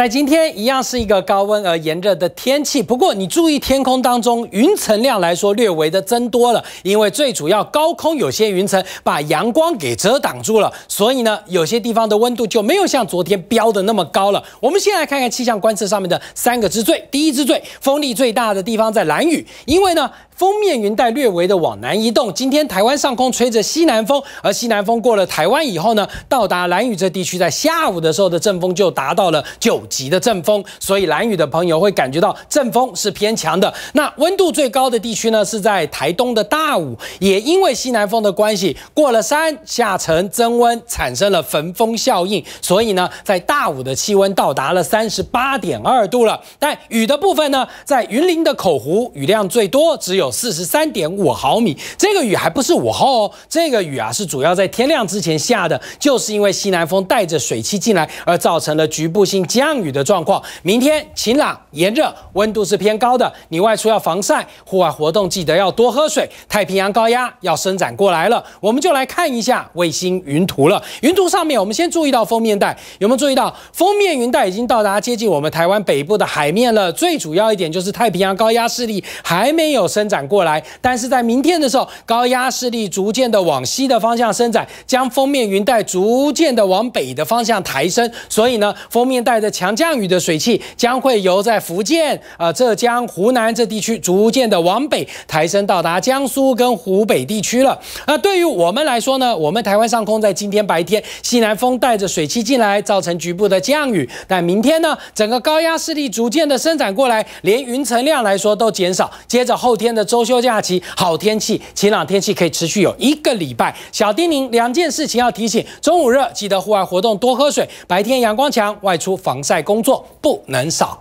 在今天一样是一个高温而炎热的天气，不过你注意天空当中云层量来说略微的增多了，因为最主要高空有些云层把阳光给遮挡住了，所以呢有些地方的温度就没有像昨天飙的那么高了。我们先来看看气象观测上面的三个之最，第一之最风力最大的地方在蓝屿，因为呢。封面云带略微的往南移动。今天台湾上空吹着西南风，而西南风过了台湾以后呢，到达蓝雨这地区，在下午的时候的阵风就达到了九级的阵风，所以蓝雨的朋友会感觉到阵风是偏强的。那温度最高的地区呢，是在台东的大武，也因为西南风的关系，过了山下沉增温产生了焚风效应，所以呢，在大武的气温到达了三十八点二度了。但雨的部分呢，在云林的口湖雨量最多，只有。四十三点五毫米，这个雨还不是午后哦，这个雨啊是主要在天亮之前下的，就是因为西南风带着水汽进来而造成了局部性降雨的状况。明天晴朗炎热，温度是偏高的，你外出要防晒，户外活动记得要多喝水。太平洋高压要伸展过来了，我们就来看一下卫星云图了。云图上面，我们先注意到封面带，有没有注意到封面云带已经到达接近我们台湾北部的海面了？最主要一点就是太平洋高压势力还没有伸展。过来，但是在明天的时候，高压势力逐渐的往西的方向伸展，将封面云带逐渐的往北的方向抬升，所以呢，封面带着强降雨的水汽，将会由在福建、啊浙江、湖南这地区逐渐的往北抬升，到达江苏跟湖北地区了。那对于我们来说呢，我们台湾上空在今天白天西南风带着水汽进来，造成局部的降雨。但明天呢，整个高压势力逐渐的伸展过来，连云层量来说都减少，接着后天的。周休假期，好天气，晴朗天气可以持续有一个礼拜。小叮咛，两件事情要提醒：中午热，记得户外活动多喝水；白天阳光强，外出防晒工作不能少。